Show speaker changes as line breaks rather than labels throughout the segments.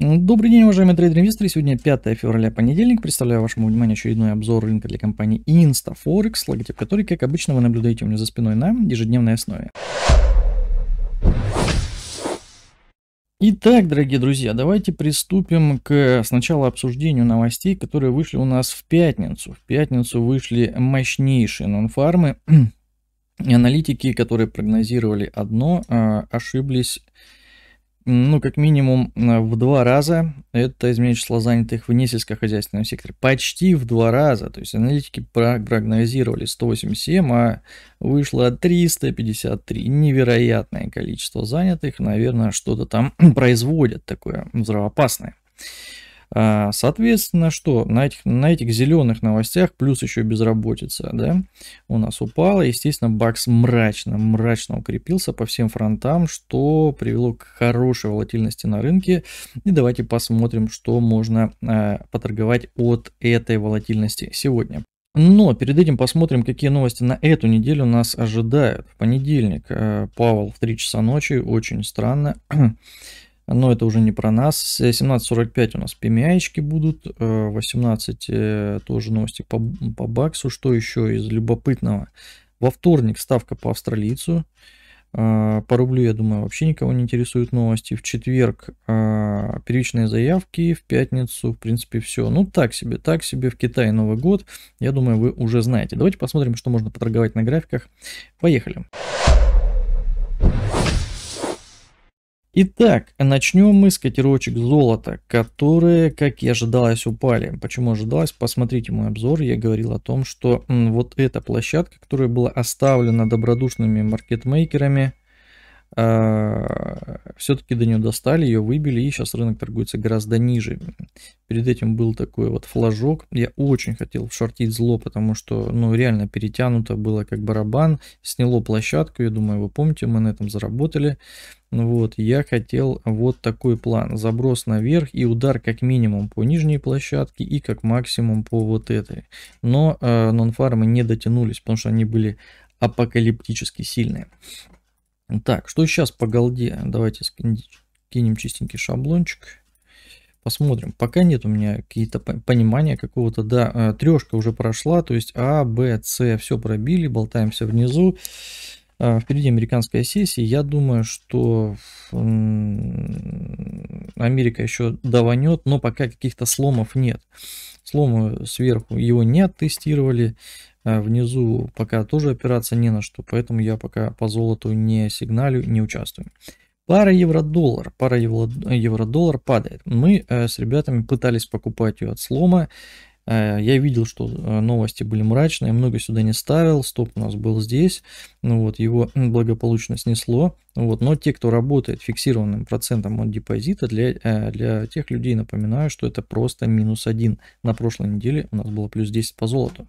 Добрый день, уважаемые трейдеры-инвесторы. Сегодня 5 февраля, понедельник. Представляю вашему вниманию очередной обзор рынка для компании InstaForex, логотип которой, как обычно, вы наблюдаете у меня за спиной на ежедневной основе. Итак, дорогие друзья, давайте приступим к сначала обсуждению новостей, которые вышли у нас в пятницу. В пятницу вышли мощнейшие нонфармы. И аналитики, которые прогнозировали одно, а, ошиблись ну, как минимум в два раза. Это изменение числа занятых в несельскохозяйственном секторе. Почти в два раза. То есть аналитики прогнозировали 187, а вышло 353. Невероятное количество занятых. Наверное, что-то там производят такое взрывоопасное. А, соответственно, что на этих, на этих зеленых новостях, плюс еще безработица, да, у нас упала. Естественно, бакс мрачно, мрачно укрепился по всем фронтам, что привело к хорошей волатильности на рынке. И давайте посмотрим, что можно э, поторговать от этой волатильности сегодня. Но перед этим посмотрим, какие новости на эту неделю нас ожидают. В понедельник э, Павел в 3 часа ночи, очень странно но это уже не про нас. 17.45 у нас pmi будут, 18 э, э, тоже новости по, по баксу. Что еще из любопытного? Во вторник ставка по австралийцу. Э, по рублю, я думаю, вообще никого не интересуют новости. В четверг первичные заявки, в пятницу, в принципе, все. Ну, так себе, так себе. В Китае Новый год, я думаю, вы уже знаете. Давайте посмотрим, что можно поторговать на графиках. Поехали. Поехали. Итак, начнем мы с котировочек золота, которые, как и ожидалось, упали. Почему ожидалось? Посмотрите мой обзор, я говорил о том, что вот эта площадка, которая была оставлена добродушными маркетмейкерами, а, все-таки до нее достали, ее выбили, и сейчас рынок торгуется гораздо ниже. Перед этим был такой вот флажок. Я очень хотел шортить зло, потому что, ну, реально перетянуто было как барабан, сняло площадку, я думаю, вы помните, мы на этом заработали. Вот, я хотел вот такой план. Заброс наверх и удар как минимум по нижней площадке и как максимум по вот этой. Но э, нонфармы не дотянулись, потому что они были апокалиптически сильные. Так, что сейчас по голде? Давайте кинем чистенький шаблончик. Посмотрим. Пока нет у меня какие-то понимания какого-то. Да, э, трешка уже прошла. То есть А, Б, С все пробили. Болтаемся внизу. А, впереди американская сессия. Я думаю, что Америка еще даванет, но пока каких-то сломов нет. Слома сверху его не оттестировали. Э, внизу пока тоже опираться не на что, поэтому я пока по золоту не сигналю, не участвую. Пара евро-доллар. Пара э, евро-доллар падает. Мы э, с ребятами пытались покупать ее от слома. Я видел, что новости были мрачные, много сюда не ставил, стоп у нас был здесь, ну вот, его благополучно снесло, вот, но те, кто работает фиксированным процентом от депозита, для, для тех людей напоминаю, что это просто минус один. На прошлой неделе у нас было плюс 10 по золоту.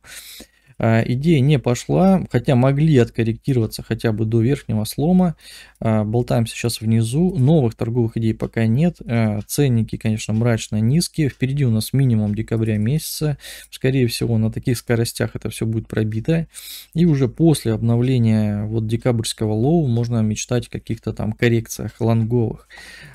А, идея не пошла, хотя могли откорректироваться хотя бы до верхнего слома. А, болтаемся сейчас внизу, новых торговых идей пока нет. А, ценники, конечно, мрачно низкие. Впереди у нас минимум декабря месяца. Скорее всего, на таких скоростях это все будет пробито. И уже после обновления вот декабрьского лоу можно мечтать о каких-то там коррекциях лонговых.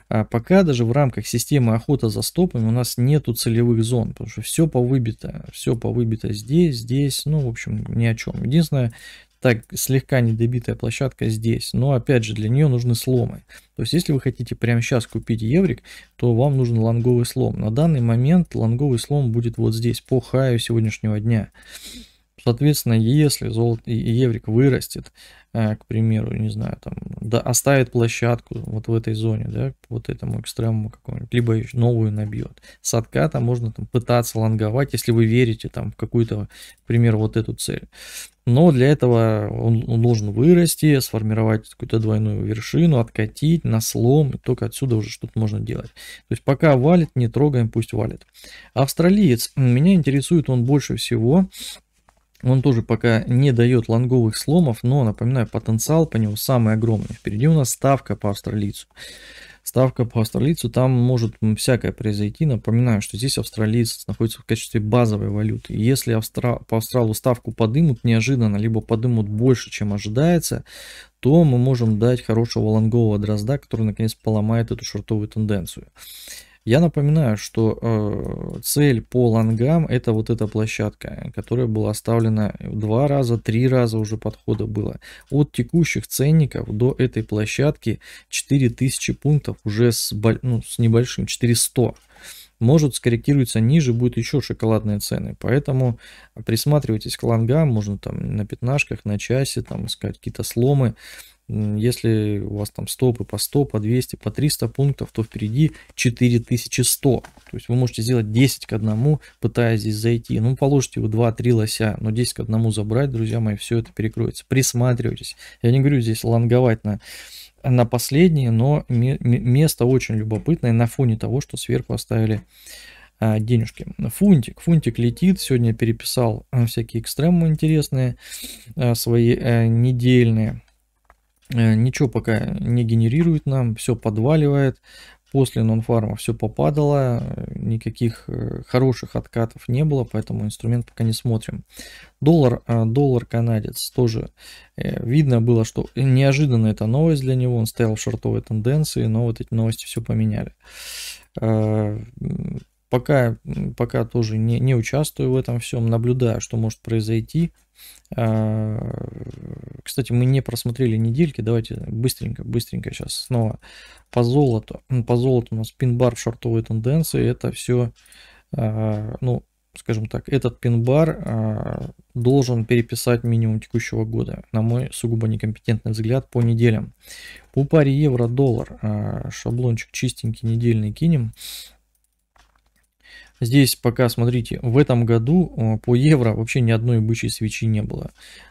А пока даже в рамках системы охота за стопами у нас нету целевых зон, потому что все повыбито, все повыбито здесь, здесь, ну, общем, ни о чем. Единственное, так слегка недобитая площадка здесь. Но опять же, для нее нужны сломы. То есть, если вы хотите прямо сейчас купить еврик, то вам нужен лонговый слом. На данный момент лонговый слом будет вот здесь, по хаю сегодняшнего дня. Соответственно, если золото и еврик вырастет, э, к примеру, не знаю, там, да, оставит площадку вот в этой зоне, да, вот этому экстремуму какому-нибудь, либо новую набьет. С отката можно там пытаться лонговать, если вы верите там в какую-то, к примеру, вот эту цель. Но для этого он, он должен вырасти, сформировать какую-то двойную вершину, откатить на слом, и только отсюда уже что-то можно делать. То есть пока валит, не трогаем, пусть валит. Австралиец, меня интересует он больше всего, он тоже пока не дает лонговых сломов, но, напоминаю, потенциал по нему самый огромный. Впереди у нас ставка по австралийцу. Ставка по австралийцу, там может всякое произойти. Напоминаю, что здесь австралиец находится в качестве базовой валюты. Если австра... по австралу ставку подымут неожиданно, либо подымут больше, чем ожидается, то мы можем дать хорошего лонгового дрозда, который наконец поломает эту шортовую тенденцию. Я напоминаю, что э, цель по лонгам это вот эта площадка, которая была оставлена два раза, три раза уже подхода было. От текущих ценников до этой площадки 4000 пунктов уже с, ну, с небольшим, 400 может скорректируется ниже, будет еще шоколадные цены. Поэтому присматривайтесь к лонгам, можно там на пятнашках, на часе там искать какие-то сломы. Если у вас там стопы по 100, по 200, по 300 пунктов, то впереди 4100. То есть вы можете сделать 10 к 1, пытаясь здесь зайти. Ну, положите вы 2-3 лося, но 10 к 1 забрать, друзья мои, все это перекроется. Присматривайтесь. Я не говорю здесь лонговать на на последнее, но место очень любопытное на фоне того, что сверху оставили а, денежки. Фунтик. Фунтик летит. Сегодня переписал а, всякие экстремы интересные, а, свои э, недельные. Э, ничего пока не генерирует нам, все подваливает. После нонфарма все попадало, никаких э, хороших откатов не было, поэтому инструмент пока не смотрим. Доллар, э, доллар канадец тоже видно было, что неожиданно эта новость для него, он стоял в шортовой тенденции, но вот эти новости все поменяли. Пока, пока тоже не, не участвую в этом всем, наблюдаю, что может произойти. А, кстати, мы не просмотрели недельки, давайте быстренько, быстренько сейчас снова по золоту. По золоту у нас пин-бар в шортовой тенденции, это все, а, ну, скажем так, этот пин-бар а, должен переписать минимум текущего года, на мой сугубо некомпетентный взгляд, по неделям. По паре евро-доллар шаблончик чистенький недельный кинем. Здесь пока, смотрите, в этом году э, по евро вообще ни одной бычьей свечи не было.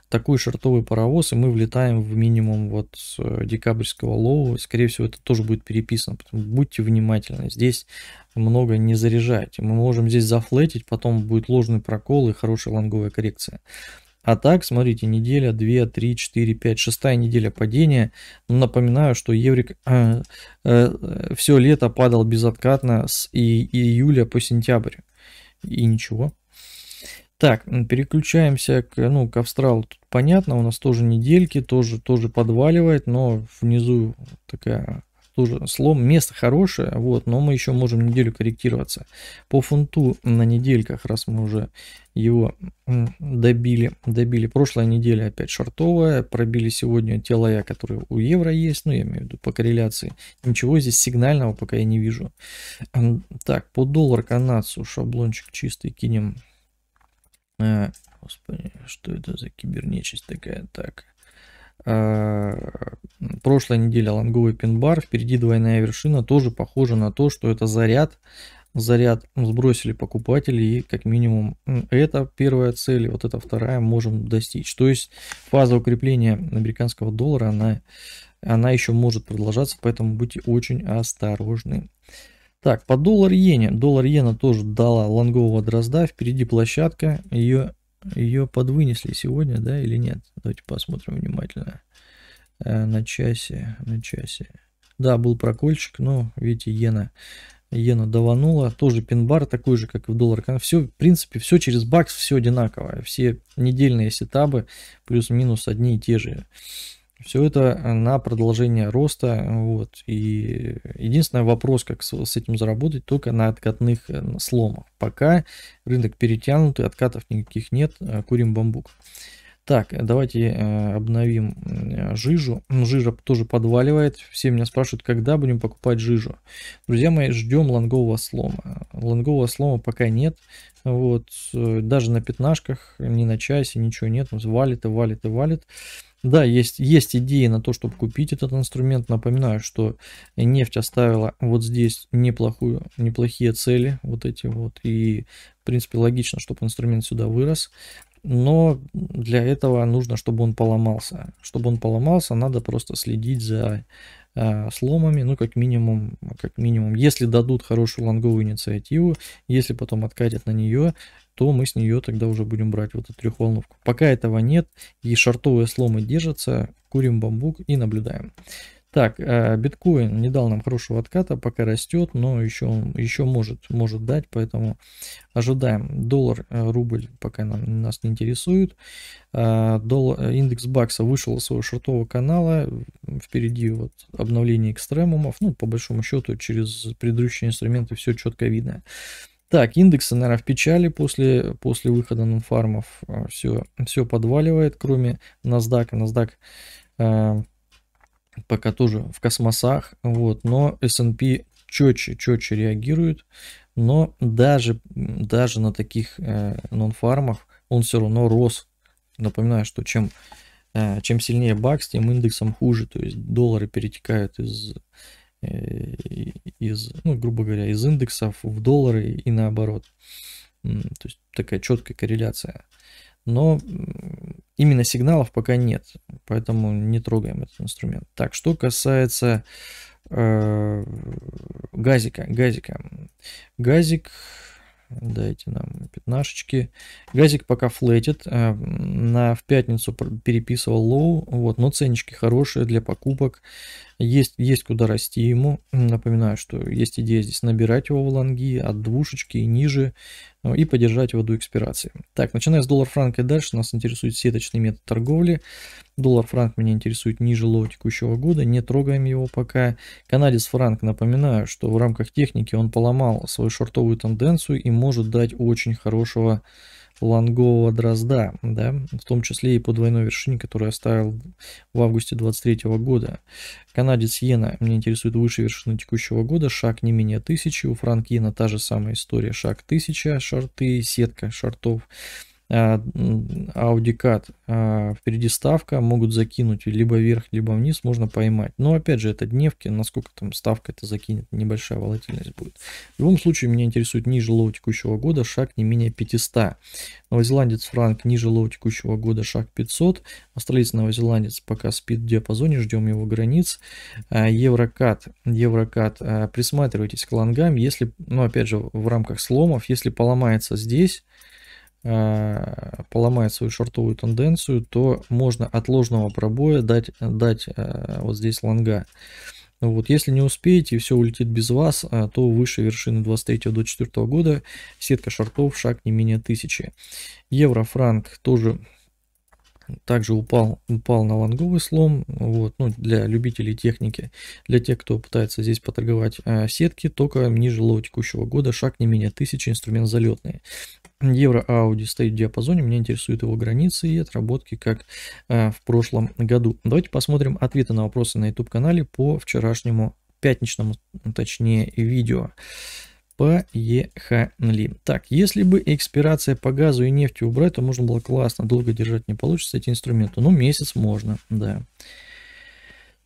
Такой шортовый паровоз, и мы влетаем в минимум вот э, декабрьского лоу. Скорее всего, это тоже будет переписано, будьте внимательны. Здесь много не заряжайте. Мы можем здесь зафлетить, потом будет ложный прокол и хорошая лонговая коррекция. А так, смотрите, неделя 2, 3, 4, 5, 6 неделя падения. Напоминаю, что еврик э, э, все лето падал безоткатно с и, июля по сентябрь. И ничего. Так, переключаемся к, ну, к Австралу. Тут понятно, у нас тоже недельки, тоже, тоже подваливает, но внизу такая тоже слом, место хорошее, вот, но мы еще можем неделю корректироваться. По фунту на недельках, раз мы уже его добили, добили прошлая неделя опять шортовая, пробили сегодня тело я, которое у евро есть, ну я имею в виду по корреляции, ничего здесь сигнального пока я не вижу. Так, по доллар канадцу шаблончик чистый кинем. Э, господи, что это за кибернечисть такая? Так, Э, прошлой неделе лонговый пин-бар, впереди двойная вершина, тоже похоже на то, что это заряд, заряд сбросили покупатели и как минимум это первая цель, вот это вторая можем достичь. То есть фаза укрепления американского доллара, она, она еще может продолжаться, поэтому будьте очень осторожны. Так, по доллар иене. Доллар иена тоже дала лонгового дрозда, впереди площадка, ее ее подвынесли сегодня, да, или нет? Давайте посмотрим внимательно. Э, на часе, на часе. Да, был прокольчик, но, видите, иена, иена даванула. Тоже пин-бар такой же, как и в доллар. Все, в принципе, все через бакс, все одинаковое. Все недельные сетабы плюс-минус одни и те же. Все это э, на продолжение роста. Вот. И единственный вопрос, как с, с этим заработать, только на откатных э, сломах. Пока рынок перетянутый, откатов никаких нет, э, курим бамбук. Так, давайте обновим жижу. Ну, жижа тоже подваливает. Все меня спрашивают, когда будем покупать жижу. Друзья мои, ждем лонгового слома. Лонгового слома пока нет. Вот, даже на пятнашках, ни на часе, ничего нет. Валит и валит и валит. Да, есть, есть идеи на то, чтобы купить этот инструмент. Напоминаю, что нефть оставила вот здесь неплохую, неплохие цели, вот эти вот. И, в принципе, логично, чтобы инструмент сюда вырос. Но для этого нужно, чтобы он поломался. Чтобы он поломался, надо просто следить за а, сломами, ну, как минимум, как минимум, если дадут хорошую лонговую инициативу, если потом откатят на нее, то мы с нее тогда уже будем брать вот эту трехволновку. Пока этого нет, и шартовые сломы держатся, курим бамбук и наблюдаем. Так, э, биткоин не дал нам хорошего отката, пока растет, но еще, еще может, может дать, поэтому ожидаем. Доллар, э, рубль пока нам, нас не интересует. Э, Доллар, индекс бакса вышел из своего шортового канала, впереди вот обновление экстремумов, ну, по большому счету, через предыдущие инструменты все четко видно. Так, индексы, наверное, в печали после, после выхода нонфармов. Все, а, все подваливает, кроме NASDAQ. NASDAQ э, пока тоже в космосах. Вот, но S&P четче, четче реагирует. Но даже, даже на таких э, нонфармах он все равно рос. Напоминаю, что чем, э, чем сильнее бакс, тем индексом хуже. То есть доллары перетекают из Э, из, ну, грубо говоря, из индексов в доллары и наоборот. То есть такая четкая корреляция. Но именно сигналов пока нет, поэтому не трогаем этот инструмент. Так, что касается э, газика, газика. Газик, дайте нам пятнашечки. Газик пока флетит, э, на, в пятницу переписывал лоу, вот, но ценнички хорошие для покупок. Есть, есть куда расти ему. Напоминаю, что есть идея здесь набирать его в лонги от двушечки и ниже ну, и поддержать его до экспирации. Так, начиная с доллар-франка и дальше, нас интересует сеточный метод торговли. Доллар-франк меня интересует ниже лоу текущего года, не трогаем его пока. Канадец-франк, напоминаю, что в рамках техники он поломал свою шортовую тенденцию и может дать очень хорошего лонгового дрозда, да, в том числе и по двойной вершине, которую оставил в августе 23 года. Канадец Йена Мне интересует выше вершины текущего года, шаг не менее 1000, у Франк Йена та же самая история, шаг 1000, шарты, сетка шартов. А, аудикат а, впереди ставка, могут закинуть либо вверх, либо вниз, можно поймать. Но опять же, это дневки, насколько там ставка это закинет, небольшая волатильность будет. В любом случае, меня интересует ниже лоу текущего года, шаг не менее 500. Новозеландец франк ниже лоу текущего года, шаг 500. Австралийский новозеландец пока спит в диапазоне, ждем его границ. А, еврокат, еврокат, присматривайтесь к лонгам, если, ну опять же, в рамках сломов, если поломается здесь, Э, поломает свою шортовую тенденцию, то можно от ложного пробоя дать, дать э, вот здесь лонга. Вот, если не успеете и все улетит без вас, э, то выше вершины 23 до 4 года сетка шортов шаг не менее 1000. Евро-франк тоже также упал, упал на лонговый слом, вот, ну, для любителей техники, для тех, кто пытается здесь поторговать э, сетки, только ниже лоу текущего года, шаг не менее 1000, инструмент залетный. Евро ауди стоит в диапазоне, меня интересуют его границы и отработки, как э, в прошлом году. Давайте посмотрим ответы на вопросы на YouTube-канале по вчерашнему пятничному, точнее, видео. Поехали. Так, если бы экспирация по газу и нефти убрать, то можно было классно, долго держать не получится эти инструменты. Ну, месяц можно, Да.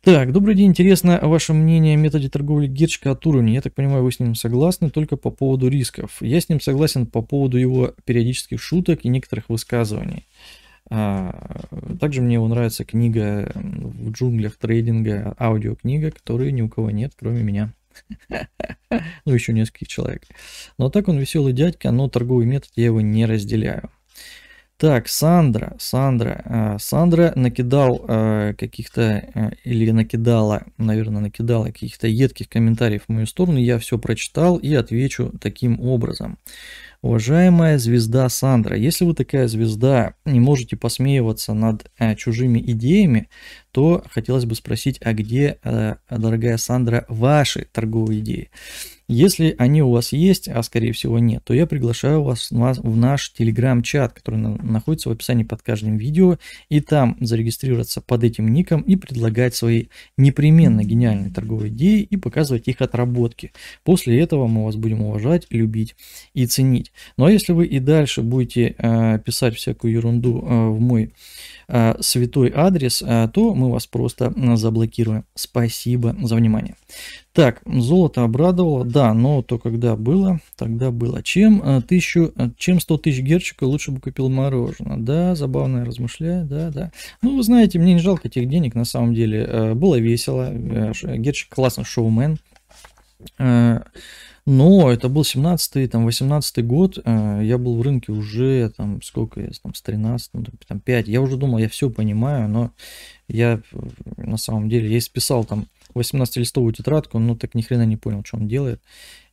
Так, добрый день. Интересно ваше мнение о методе торговли Герчка от уровня. Я так понимаю, вы с ним согласны только по поводу рисков. Я с ним согласен по поводу его периодических шуток и некоторых высказываний. А, также мне его нравится книга в джунглях трейдинга, аудиокнига, которой ни у кого нет, кроме меня. Ну, еще нескольких человек. Но так он веселый дядька, но торговый метод я его не разделяю. Так, Сандра, Сандра. Э, Сандра накидал э, каких-то, э, или накидала, наверное, накидала каких-то едких комментариев в мою сторону. Я все прочитал и отвечу таким образом. Уважаемая звезда Сандра, если вы такая звезда не можете посмеиваться над чужими идеями, то хотелось бы спросить, а где, дорогая Сандра, ваши торговые идеи? Если они у вас есть, а скорее всего нет, то я приглашаю вас в наш телеграм-чат, который находится в описании под каждым видео, и там зарегистрироваться под этим ником и предлагать свои непременно гениальные торговые идеи и показывать их отработки. После этого мы вас будем уважать, любить и ценить. Ну а если вы и дальше будете э, писать всякую ерунду э, в мой Э, святой адрес, э, то мы вас просто заблокируем. Спасибо за внимание. Так, золото обрадовало, да, но то когда было, тогда было. Чем, э, тысячу, чем 100 тысяч герчика лучше бы купил мороженое? Да, забавно я размышляю, да, да. Ну, вы знаете, мне не жалко этих денег, на самом деле. Было весело, герчик классный шоумен, но это был 17 там, 18 год, э, я был в рынке уже, там, сколько я, там, с 13 там, 5, я уже думал, я все понимаю, но я, э, на самом деле, я списал там, 18-листовую тетрадку, но так ни хрена не понял, что он делает,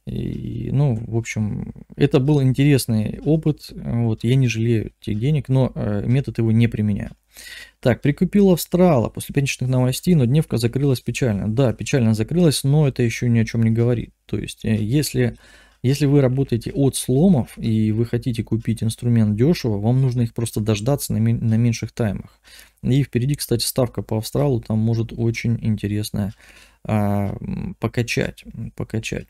и, ну, в общем, это был интересный опыт, вот, я не жалею тех денег, но э, метод его не применяю. Так, прикупил Австрала после пятничных новостей, но дневка закрылась печально. Да, печально закрылась, но это еще ни о чем не говорит. То есть, э, если, если вы работаете от сломов и вы хотите купить инструмент дешево, вам нужно их просто дождаться на, на меньших таймах. И впереди, кстати, ставка по Австралу там может очень интересная а, покачать. покачать.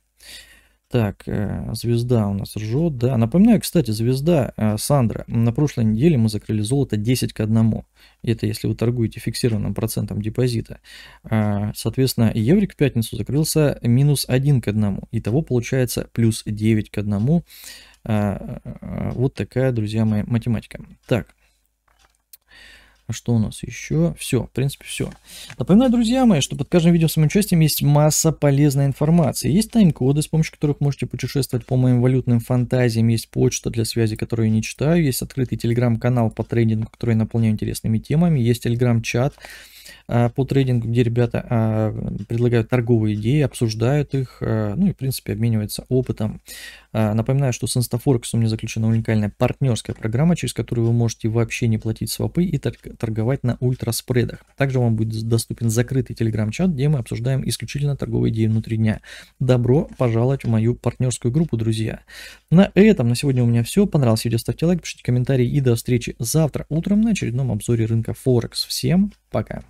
Так, э, звезда у нас ржет, да. Напоминаю, кстати, звезда э, Сандра. На прошлой неделе мы закрыли золото 10 к 1. Это если вы торгуете фиксированным процентом депозита. Э, соответственно, еврик в пятницу закрылся минус 1 к 1. Итого получается плюс 9 к 1. Вот такая, друзья мои, математика. Так, а что у нас еще? Все, в принципе, все. Напоминаю, друзья мои, что под каждым видео с моим участием есть масса полезной информации. Есть тайм-коды, с помощью которых можете путешествовать по моим валютным фантазиям. Есть почта для связи, которую я не читаю. Есть открытый телеграм-канал по трейдингу, который наполняю интересными темами. Есть телеграм-чат, а, по трейдингу, где ребята а, предлагают торговые идеи, обсуждают их, а, ну и, в принципе, обмениваются опытом. Напоминаю, что с InstaForex у меня заключена уникальная партнерская программа, через которую вы можете вообще не платить свопы и торговать на ультраспредах. Также вам будет доступен закрытый телеграм-чат, где мы обсуждаем исключительно торговые идеи внутри дня. Добро пожаловать в мою партнерскую группу, друзья. На этом на сегодня у меня все. Понравилось видео, ставьте лайк, пишите комментарии и до встречи завтра утром на очередном обзоре рынка Форекс. Всем пока!